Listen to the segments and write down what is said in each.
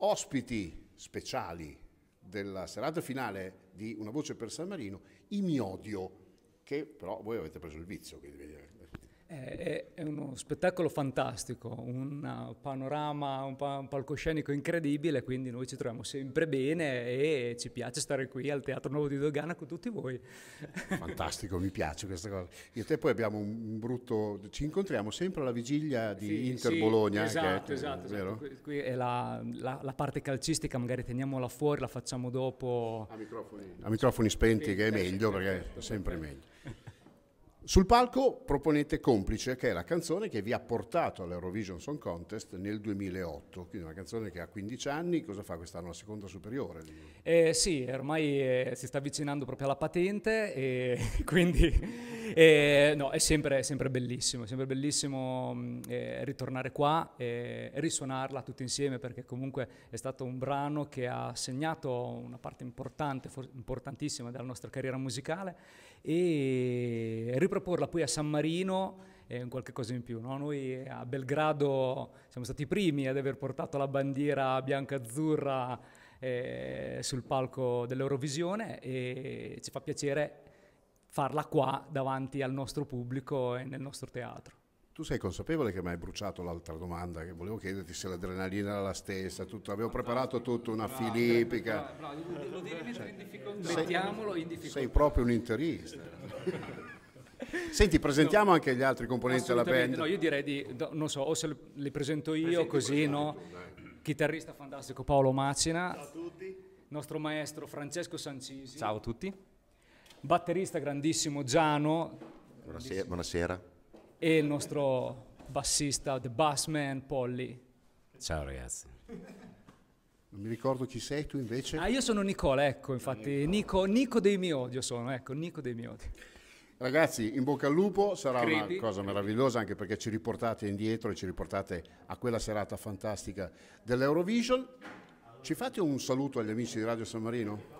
ospiti speciali della serata finale di Una voce per San Marino, i Miodio, che però voi avete preso il vizio, quindi eh, è, è uno spettacolo fantastico, un panorama, un, pa- un, palcoscenico incredibile, quindi noi ci troviamo sempre bene e ci piace stare qui al Teatro Nuovo di Dogana con tutti voi. Fantastico, mi piace questa cosa. Io e te poi abbiamo un brutto... ci incontriamo sempre alla vigilia di sì, Inter sì, Bologna. Esatto, è, esatto, eh, esatto. esatto. Qui, qui, è la, la, la, parte calcistica, magari teniamola fuori, la facciamo dopo... A microfoni, a microfoni spenti, sì, che è meglio, perché è sempre meglio. Sul palco proponete Complice, che è la canzone che vi ha portato all'Eurovision Song Contest nel 2008, quindi una canzone che ha 15 anni, cosa fa quest'anno la seconda superiore? Eh, sì, ormai eh, si sta avvicinando proprio alla patente e quindi e, no, è sempre, sempre bellissimo, è sempre bellissimo mm, eh, ritornare qua e, e risuonarla tutti insieme perché comunque è stato un brano che ha segnato una parte importante, for- importantissima della nostra carriera musicale e riproporla poi a San Marino è un qualche cosa in più. No? Noi a Belgrado siamo stati i primi ad aver portato la bandiera bianca-azzurra eh, sul palco dell'Eurovisione e ci fa piacere farla qua davanti al nostro pubblico e nel nostro teatro. Tu sei consapevole che mi hai bruciato l'altra domanda che volevo chiederti se l'adrenalina era la stessa, tutto, avevo preparato tutta una filippica. lo devi mettere in cioè, difficoltà. Mettiamolo in difficoltà. Sei proprio un interista. Senti, presentiamo no, anche gli altri componenti della band. No, io direi di, non so, o se li presento io Presenti così, no? Tu, Chitarrista fantastico Paolo Macina. Ciao a tutti. Nostro maestro Francesco Sancisi. Ciao a tutti batterista grandissimo Giano. Buonasera. buonasera. E il nostro bassista, The Bassman Polly. Ciao ragazzi. Non mi ricordo chi sei tu invece. Ah, io sono Nicola, ecco, infatti Nico, Nico dei Miodi sono, ecco, Nico dei Miodi. Ragazzi, in bocca al lupo, sarà Credi. una cosa meravigliosa anche perché ci riportate indietro e ci riportate a quella serata fantastica dell'Eurovision. Ci fate un saluto agli amici di Radio San Marino?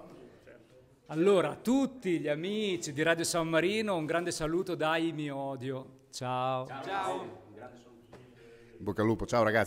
Allora, a tutti gli amici di Radio San Marino, un grande saluto da I Mi Odio. Ciao. Ciao. Ciao. Bocca al lupo, ciao ragazzi.